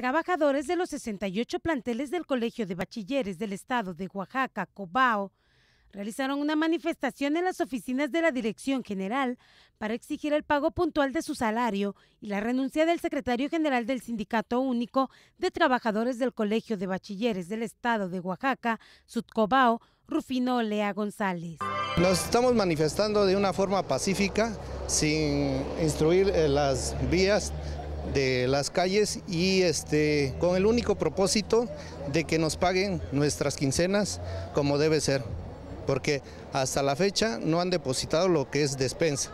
Trabajadores de los 68 planteles del Colegio de Bachilleres del Estado de Oaxaca, Cobao, realizaron una manifestación en las oficinas de la Dirección General para exigir el pago puntual de su salario y la renuncia del secretario general del Sindicato Único de Trabajadores del Colegio de Bachilleres del Estado de Oaxaca, Sudcobao, Rufino Olea González. Nos estamos manifestando de una forma pacífica, sin instruir eh, las vías de las calles y este, con el único propósito de que nos paguen nuestras quincenas como debe ser, porque hasta la fecha no han depositado lo que es despensa.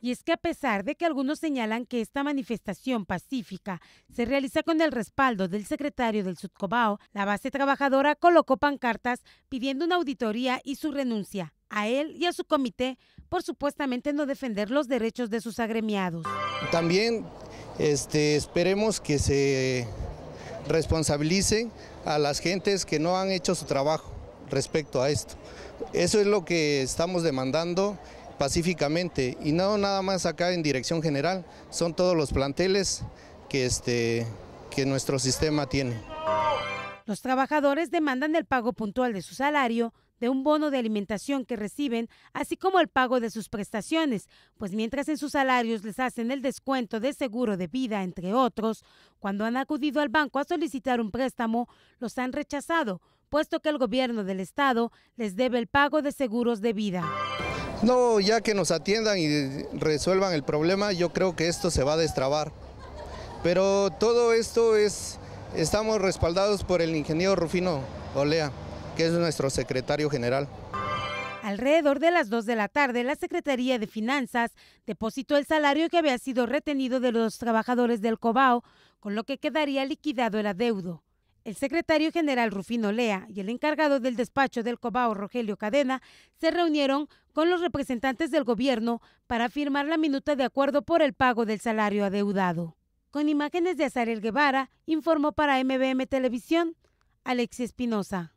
Y es que a pesar de que algunos señalan que esta manifestación pacífica se realiza con el respaldo del secretario del Sudcobao, la base trabajadora colocó pancartas pidiendo una auditoría y su renuncia a él y a su comité por supuestamente no defender los derechos de sus agremiados. También este, esperemos que se responsabilice a las gentes que no han hecho su trabajo respecto a esto. Eso es lo que estamos demandando pacíficamente y no nada más acá en dirección general, son todos los planteles que este, nuestro sistema tiene. Los trabajadores demandan el pago puntual de su salario de un bono de alimentación que reciben, así como el pago de sus prestaciones, pues mientras en sus salarios les hacen el descuento de seguro de vida, entre otros, cuando han acudido al banco a solicitar un préstamo, los han rechazado, puesto que el gobierno del estado les debe el pago de seguros de vida. No, ya que nos atiendan y resuelvan el problema, yo creo que esto se va a destrabar. Pero todo esto es, estamos respaldados por el ingeniero Rufino Olea que es nuestro secretario general. Alrededor de las 2 de la tarde, la Secretaría de Finanzas depositó el salario que había sido retenido de los trabajadores del Cobao, con lo que quedaría liquidado el adeudo. El secretario general Rufino Lea y el encargado del despacho del Cobao Rogelio Cadena se reunieron con los representantes del gobierno para firmar la minuta de acuerdo por el pago del salario adeudado. Con imágenes de Azarel Guevara, informó para MBM Televisión Alexis Espinosa.